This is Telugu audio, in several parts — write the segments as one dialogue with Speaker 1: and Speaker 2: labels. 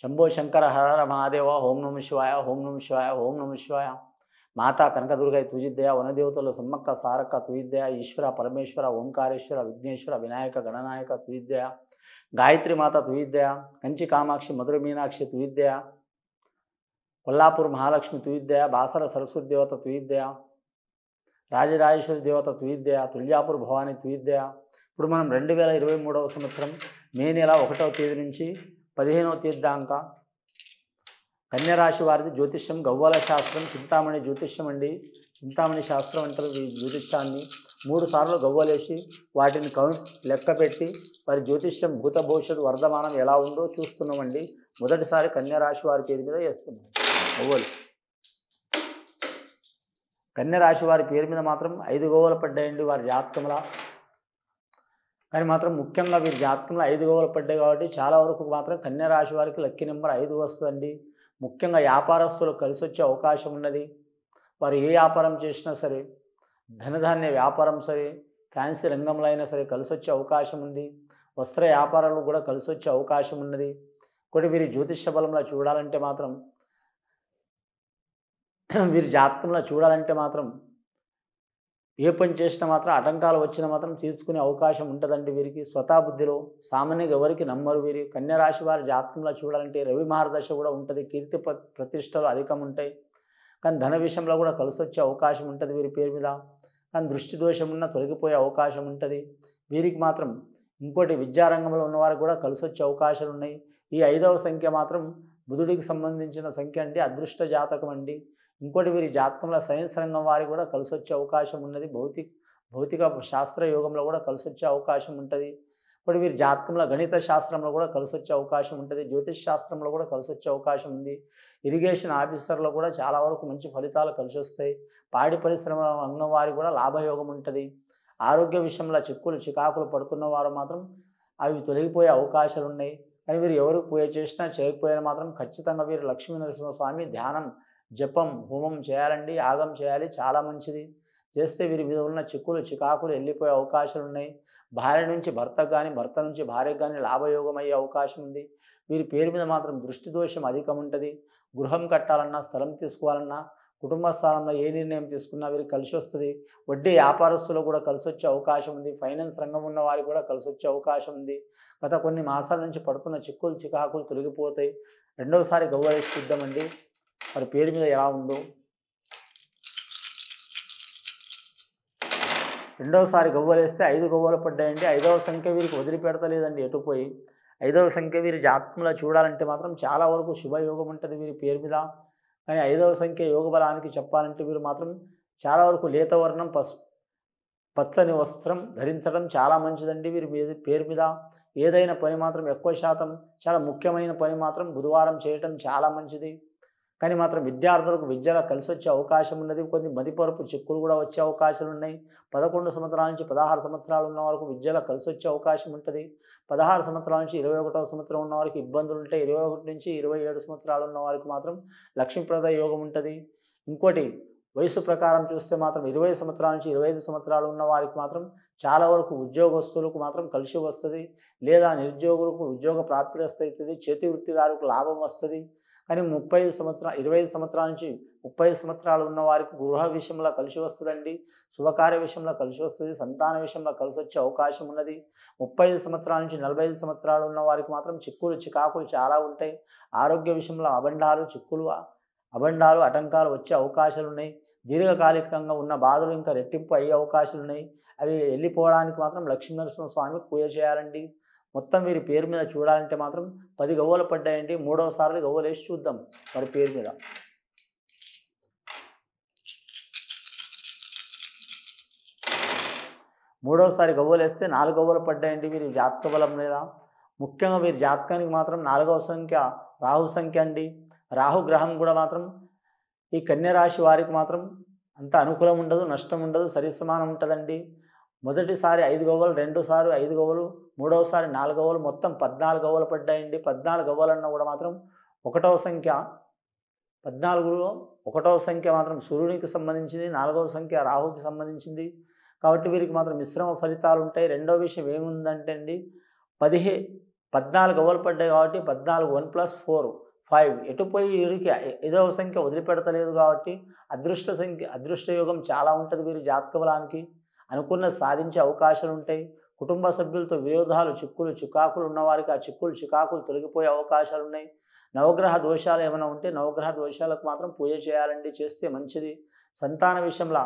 Speaker 1: శంభో శంకర హర మహాదేవ ఓం నమ శివాయ ఓం నమ శివాయ ఓం నమ శివాయ మాతా కనకదుర్గ తుజిద్దయ వనదేవతలు సమ్మక్క సారక్క తుయిద్దయ ఈశ్వర పరమేశ్వర ఓంకారేశ్వర విఘ్నేశ్వర వినాయక గణనాయక తుయిద్దయ గాయత్రి మాత తుయిద్దయ కంచి కామాక్షి మధుర మీనాక్షి తుయిద్దయ కొల్లాపూర్ మహాలక్ష్మి తుయిద్దయ బాసర సరస్వతి దేవత తుయిద్దయ రాజరాజేశ్వరి దేవత తుయిద్దయ తుల్యాపూర్ భవాని తుయిద్దయ ఇప్పుడు మనం రెండు వేల ఇరవై మూడవ సంవత్సరం మే నెల ఒకటవ తేదీ నుంచి పదిహేనవ తీర్థాంక కన్యరాశి వారిది జ్యోతిష్యం గవ్వల శాస్త్రం చింతామణి జ్యోతిష్యం అండి చింతామణి శాస్త్రం అంటారు ఈ జ్యోతిష్యాన్ని మూడు సార్లు గవ్వలేసి వాటిని కౌంట్ లెక్క పెట్టి వారి జ్యోతిష్యం భూత భవిష్యత్ వర్ధమానం ఎలా ఉందో చూస్తున్నామండి మొదటిసారి కన్యరాశి వారి పేరు మీద వేస్తున్నాం గవ్వలు కన్యరాశి వారి పేరు మీద మాత్రం ఐదు గవ్వలు పడ్డాయండి వారి జాతకంలో కానీ మాత్రం ముఖ్యంగా వీరి జాతకంలో ఐదు గోవలు పడ్డాయి కాబట్టి చాలా వరకు మాత్రం కన్యా రాశి వారికి లక్కీ నెంబర్ ఐదు వస్తుందండి ముఖ్యంగా వ్యాపారస్తులు కలిసి వచ్చే అవకాశం ఉన్నది వారు ఏ వ్యాపారం చేసినా సరే ధనధాన్య వ్యాపారం సరే ఫ్యాన్సీ రంగంలో అయినా సరే కలిసి వచ్చే అవకాశం ఉంది వస్త్ర వ్యాపారాలు కూడా కలిసి వచ్చే అవకాశం ఉన్నది ఒకటి వీరి జ్యోతిష బలంలో చూడాలంటే మాత్రం వీరి జాతకంలో చూడాలంటే మాత్రం ఏ పని చేసినా మాత్రం ఆటంకాలు వచ్చినా మాత్రం తీర్చుకునే అవకాశం ఉంటుందండి వీరికి స్వతాబుద్ధిలో సామాన్యంగా ఎవరికి నమ్మరు వీరి కన్యరాశి వారి జాతకంలో చూడాలంటే రవి మహారదశ కూడా ఉంటుంది కీర్తి ప్రతిష్టలు అధికం ఉంటాయి కానీ ధన విషయంలో కూడా కలిసి వచ్చే అవకాశం ఉంటుంది వీరి పేరు మీద కానీ దృష్టి దోషం ఉన్న తొలగిపోయే అవకాశం ఉంటుంది వీరికి మాత్రం ఇంకోటి విద్యారంగంలో ఉన్నవారికి కూడా కలిసి వచ్చే అవకాశాలు ఉన్నాయి ఈ ఐదవ సంఖ్య మాత్రం బుధుడికి సంబంధించిన సంఖ్య అండి అదృష్ట జాతకం అండి ఇంకోటి వీరి జాతకంలో సైన్స్ రంగం వారి కూడా కలిసి వచ్చే అవకాశం ఉన్నది భౌతిక భౌతిక శాస్త్ర యోగంలో కూడా కలిసి వచ్చే అవకాశం ఉంటుంది ఇప్పుడు వీరి జాతకంలో గణిత శాస్త్రంలో కూడా కలిసి వచ్చే అవకాశం ఉంటుంది జ్యోతిష్ శాస్త్రంలో కూడా కలిసి వచ్చే అవకాశం ఉంది ఇరిగేషన్ ఆఫీసర్లో కూడా చాలా వరకు మంచి ఫలితాలు కలిసి వస్తాయి పాడి పరిశ్రమ అంగం వారి కూడా లాభయోగం ఉంటుంది ఆరోగ్య విషయంలో చిక్కులు చికాకులు పడుతున్న వారు మాత్రం అవి తొలగిపోయే అవకాశాలు ఉన్నాయి కానీ వీరు ఎవరికి పూజ చేసినా చేయకపోయినా మాత్రం ఖచ్చితంగా వీరు లక్ష్మీ నరసింహస్వామి ధ్యానం జపం హోమం చేయాలండి యాగం చేయాలి చాలా మంచిది చేస్తే వీరి మీద ఉన్న చిక్కులు చికాకులు వెళ్ళిపోయే అవకాశాలు ఉన్నాయి భార్య నుంచి భర్తకు కానీ భర్త నుంచి భార్యకు కానీ లాభయోగం అయ్యే అవకాశం ఉంది వీరి పేరు మీద మాత్రం దృష్టి దోషం అధికం ఉంటుంది గృహం కట్టాలన్నా స్థలం తీసుకోవాలన్నా కుటుంబ స్థానంలో ఏ నిర్ణయం తీసుకున్నా వీరికి కలిసి వస్తుంది వడ్డీ వ్యాపారస్తులు కూడా కలిసి వచ్చే అవకాశం ఉంది ఫైనాన్స్ రంగం ఉన్న వారికి కూడా కలిసి వచ్చే అవకాశం ఉంది గత కొన్ని మాసాల నుంచి పడుతున్న చిక్కులు చికాకులు తొలగిపోతాయి రెండవసారి గౌరవిస్తుందామండి వారి పేరు మీద ఎలా ఉందో రెండవసారి గవ్వలు వేస్తే ఐదు గవ్వలు పడ్డాయండి ఐదవ సంఖ్య వీరికి వదిలిపెడతలేదండి ఎటుపోయి ఐదవ సంఖ్య వీరి జాతకంలో చూడాలంటే మాత్రం చాలా వరకు శుభయోగం ఉంటుంది వీరి పేరు మీద కానీ ఐదవ సంఖ్య యోగ బలానికి చెప్పాలంటే వీరు మాత్రం చాలా వరకు లేతవర్ణం పసు పచ్చని వస్త్రం ధరించడం చాలా మంచిదండి వీరి మీద పేరు మీద ఏదైనా పని మాత్రం ఎక్కువ శాతం చాలా ముఖ్యమైన పని మాత్రం బుధవారం చేయటం చాలా మంచిది కానీ మాత్రం విద్యార్థులకు విద్యలో కలిసి వచ్చే అవకాశం ఉన్నది కొన్ని మదిపరపు చిక్కులు కూడా వచ్చే అవకాశాలు ఉన్నాయి పదకొండు సంవత్సరాల నుంచి పదహారు సంవత్సరాలు ఉన్న వారికి విద్యలో కలిసి వచ్చే అవకాశం ఉంటుంది పదహారు సంవత్సరాల నుంచి ఇరవై ఒకటవ సంవత్సరం ఉన్న వారికి ఇబ్బందులు ఉంటాయి ఇరవై ఒకటి నుంచి ఇరవై ఏడు సంవత్సరాలు ఉన్న వారికి మాత్రం లక్ష్మీప్రద యోగం ఉంటుంది ఇంకోటి వయసు ప్రకారం చూస్తే మాత్రం ఇరవై సంవత్సరాల నుంచి ఇరవై ఐదు సంవత్సరాలు ఉన్న వారికి మాత్రం చాలా వరకు ఉద్యోగస్తులకు మాత్రం కలిసి వస్తుంది లేదా నిరుద్యోగులకు ఉద్యోగ ప్రాప్తి అవుతుంది చేతి వృత్తిదారులకు లాభం వస్తుంది కానీ ముప్పై ఐదు సంవత్సరాలు ఇరవై ఐదు సంవత్సరాల నుంచి ముప్పై ఐదు సంవత్సరాలు ఉన్న వారికి గృహ విషయంలో కలిసి వస్తుందండి శుభకార్య విషయంలో కలిసి వస్తుంది సంతాన విషయంలో కలిసి వచ్చే అవకాశం ఉన్నది ముప్పై ఐదు సంవత్సరాల నుంచి నలభై ఐదు సంవత్సరాలు ఉన్న వారికి మాత్రం చిక్కులు చికాకులు చాలా ఉంటాయి ఆరోగ్య విషయంలో అబండాలు చిక్కులు అబండాలు ఆటంకాలు వచ్చే అవకాశాలు ఉన్నాయి దీర్ఘకాలికంగా ఉన్న బాధలు ఇంకా రెట్టింపు అయ్యే అవకాశాలు ఉన్నాయి అవి వెళ్ళిపోవడానికి మాత్రం లక్ష్మీనరసింహ స్వామికి పూజ చేయాలండి మొత్తం వీరి పేరు మీద చూడాలంటే మాత్రం పది గవ్వలు పడ్డాయండి మూడవసారి గవ్వలు వేసి చూద్దాం వారి పేరు మీద మూడవసారి గవ్వలు వేస్తే నాలుగు గవ్వలు పడ్డాయండి వీరి జాతక బలం మీద ముఖ్యంగా వీరి జాతకానికి మాత్రం నాలుగవ సంఖ్య రాహు సంఖ్య అండి రాహుగ్రహం కూడా మాత్రం ఈ కన్యరాశి వారికి మాత్రం అంత అనుకూలం ఉండదు నష్టం ఉండదు సరి సమానం ఉంటుందండి మొదటిసారి ఐదు గవ్వలు రెండోసారి ఐదు గవ్వలు మూడవసారి నాలుగు గవ్వలు మొత్తం పద్నాలుగు గవ్వలు పడ్డాయండి పద్నాలుగు గవ్వలన్నా కూడా మాత్రం ఒకటవ సంఖ్య పద్నాలుగులో ఒకటవ సంఖ్య మాత్రం సూర్యునికి సంబంధించింది నాలుగవ సంఖ్య రాహుకి సంబంధించింది కాబట్టి వీరికి మాత్రం మిశ్రమ ఫలితాలు ఉంటాయి రెండవ విషయం ఏముందంటే అండి పదిహే పద్నాలుగు గవ్వలు పడ్డాయి కాబట్టి పద్నాలుగు వన్ ప్లస్ ఫోర్ ఫైవ్ ఎటుపోయి వీరికి ఏదో సంఖ్య వదిలిపెడతలేదు కాబట్టి అదృష్ట సంఖ్య అదృష్ట యోగం చాలా ఉంటుంది వీరి జాతక బలానికి అనుకున్న సాధించే అవకాశాలు ఉంటాయి కుటుంబ సభ్యులతో విరోధాలు చిక్కులు చికాకులు ఉన్నవారికి ఆ చిక్కులు చికాకులు తొలగిపోయే అవకాశాలు ఉన్నాయి నవగ్రహ దోషాలు ఏమైనా ఉంటే నవగ్రహ దోషాలకు మాత్రం పూజ చేయాలండి చేస్తే మంచిది సంతాన విషయంలో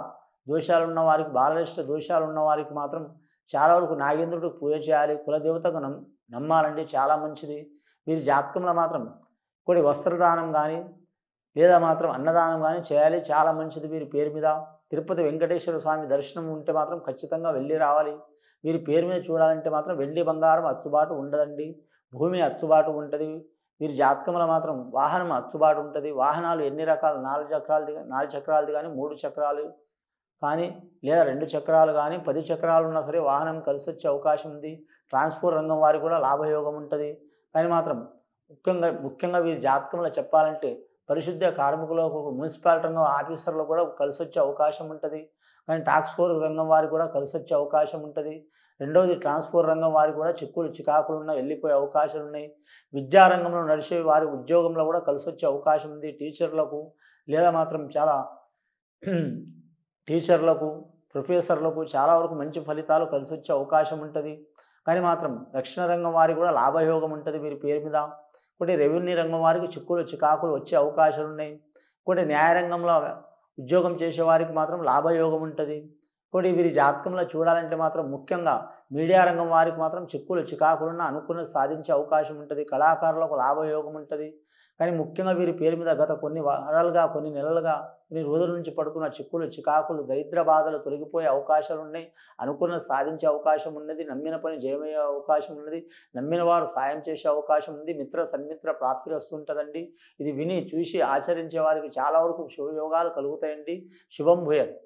Speaker 1: దోషాలు ఉన్నవారికి బాలరిష్ట దోషాలు ఉన్నవారికి మాత్రం చాలా వరకు నాగేంద్రుడికి పూజ చేయాలి కులదేవతకు నమ్ నమ్మాలండి చాలా మంచిది వీరి జాతకంలో మాత్రం కొన్ని వస్త్రదానం కానీ లేదా మాత్రం అన్నదానం కానీ చేయాలి చాలా మంచిది వీరి పేరు మీద తిరుపతి వెంకటేశ్వర స్వామి దర్శనం ఉంటే మాత్రం ఖచ్చితంగా వెళ్ళి రావాలి మీరు పేరు మీద చూడాలంటే మాత్రం వెండి బంగారం అచ్చుబాటు ఉండదండి భూమి అచ్చుబాటు ఉంటుంది మీరు జాతకంలో మాత్రం వాహనం అచ్చుబాటు ఉంటుంది వాహనాలు ఎన్ని రకాలు నాలుగు చక్రాలు నాలుగు చక్రాలది కానీ మూడు చక్రాలు కానీ లేదా రెండు చక్రాలు కానీ పది చక్రాలు ఉన్నా సరే వాహనం కలిసి వచ్చే అవకాశం ఉంది ట్రాన్స్పోర్ట్ రంగం వారికి కూడా లాభయోగం ఉంటుంది కానీ మాత్రం ముఖ్యంగా ముఖ్యంగా వీరి జాతకంలో చెప్పాలంటే పరిశుద్ధ కార్మికులకు మున్సిపాలిటీ రంగం ఆఫీసర్లు కూడా కలిసి వచ్చే అవకాశం ఉంటుంది కానీ టాక్స్ ఫోర్ రంగం వారికి కూడా కలిసి వచ్చే అవకాశం ఉంటుంది రెండవది ట్రాన్స్పోర్ట్ రంగం వారికి కూడా చిక్కులు చికాకులు ఉన్న వెళ్ళిపోయే అవకాశాలు ఉన్నాయి విద్యారంగంలో నడిచే వారి ఉద్యోగంలో కూడా కలిసి వచ్చే అవకాశం ఉంది టీచర్లకు లేదా మాత్రం చాలా టీచర్లకు ప్రొఫెసర్లకు చాలా వరకు మంచి ఫలితాలు కలిసి వచ్చే అవకాశం ఉంటుంది కానీ మాత్రం రక్షణ రంగం వారికి కూడా లాభయోగం ఉంటుంది మీరు పేరు మీద కొన్ని రెవెన్యూ రంగం వారికి చిక్కులు చికాకులు వచ్చే అవకాశాలు ఉన్నాయి కొన్ని రంగంలో ఉద్యోగం చేసే వారికి మాత్రం లాభయోగం ఉంటుంది కొన్ని వీరి జాతకంలో చూడాలంటే మాత్రం ముఖ్యంగా మీడియా రంగం వారికి మాత్రం చిక్కులు చికాకులను అనుకున్నది సాధించే అవకాశం ఉంటుంది కళాకారులకు లాభయోగం ఉంటుంది కానీ ముఖ్యంగా వీరి పేరు మీద గత కొన్ని వారాలుగా కొన్ని నెలలుగా కొన్ని రోజుల నుంచి పడుకున్న చిక్కులు చికాకులు దరిద్ర బాధలు తొలగిపోయే అవకాశాలు ఉన్నాయి అనుకున్న సాధించే అవకాశం ఉన్నది నమ్మిన పని జయమయ్యే అవకాశం ఉన్నది నమ్మిన వారు సాయం చేసే అవకాశం ఉంది మిత్ర సన్మిత్ర ప్రాప్తి వస్తుంటుందండి ఇది విని చూసి ఆచరించే వారికి చాలా వరకు శుభయోగాలు కలుగుతాయండి శుభం భూయత్